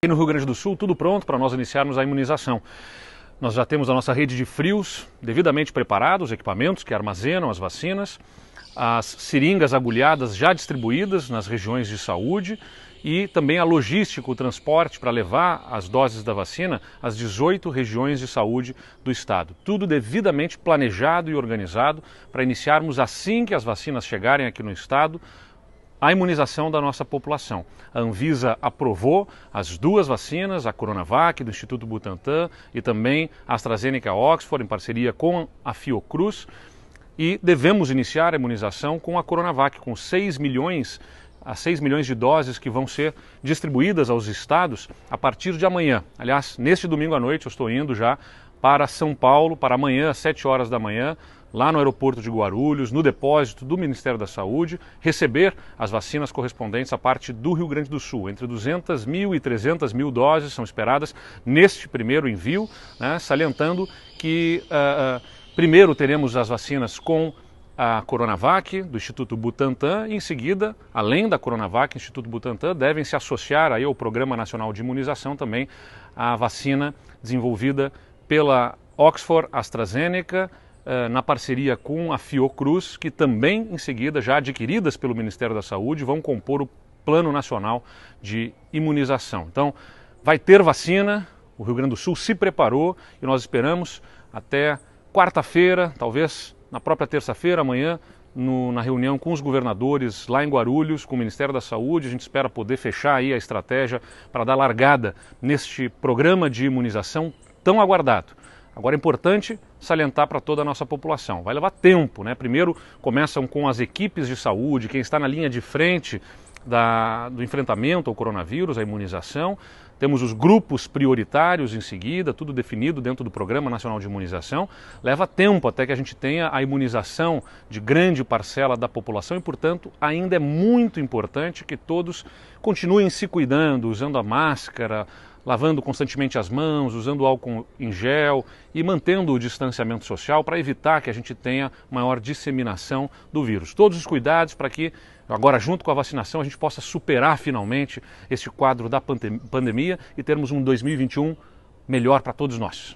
Aqui no Rio Grande do Sul, tudo pronto para nós iniciarmos a imunização. Nós já temos a nossa rede de frios devidamente preparados, equipamentos que armazenam as vacinas, as seringas agulhadas já distribuídas nas regiões de saúde e também a logística, o transporte para levar as doses da vacina às 18 regiões de saúde do estado. Tudo devidamente planejado e organizado para iniciarmos assim que as vacinas chegarem aqui no estado a imunização da nossa população. A Anvisa aprovou as duas vacinas, a Coronavac do Instituto Butantan e também a AstraZeneca Oxford, em parceria com a Fiocruz. E devemos iniciar a imunização com a Coronavac, com 6 milhões a 6 milhões de doses que vão ser distribuídas aos estados a partir de amanhã. Aliás, neste domingo à noite eu estou indo já para São Paulo para amanhã, às 7 horas da manhã, lá no aeroporto de Guarulhos, no depósito do Ministério da Saúde, receber as vacinas correspondentes à parte do Rio Grande do Sul. Entre 200 mil e 300 mil doses são esperadas neste primeiro envio, né, salientando que uh, uh, primeiro teremos as vacinas com a Coronavac, do Instituto Butantan, e em seguida, além da Coronavac, Instituto Butantan, devem se associar aí ao Programa Nacional de Imunização também a vacina desenvolvida pela Oxford AstraZeneca, eh, na parceria com a Fiocruz, que também em seguida, já adquiridas pelo Ministério da Saúde, vão compor o Plano Nacional de Imunização. Então, vai ter vacina, o Rio Grande do Sul se preparou e nós esperamos até quarta-feira, talvez na própria terça-feira, amanhã, no, na reunião com os governadores lá em Guarulhos, com o Ministério da Saúde. A gente espera poder fechar aí a estratégia para dar largada neste programa de imunização tão aguardado. Agora é importante salientar para toda a nossa população. Vai levar tempo, né? Primeiro começam com as equipes de saúde, quem está na linha de frente da, do enfrentamento ao coronavírus, a imunização. Temos os grupos prioritários em seguida, tudo definido dentro do Programa Nacional de Imunização. Leva tempo até que a gente tenha a imunização de grande parcela da população e, portanto, ainda é muito importante que todos continuem se cuidando, usando a máscara, lavando constantemente as mãos, usando álcool em gel e mantendo o distanciamento social para evitar que a gente tenha maior disseminação do vírus. Todos os cuidados para que agora junto com a vacinação a gente possa superar finalmente esse quadro da pandemia e termos um 2021 melhor para todos nós.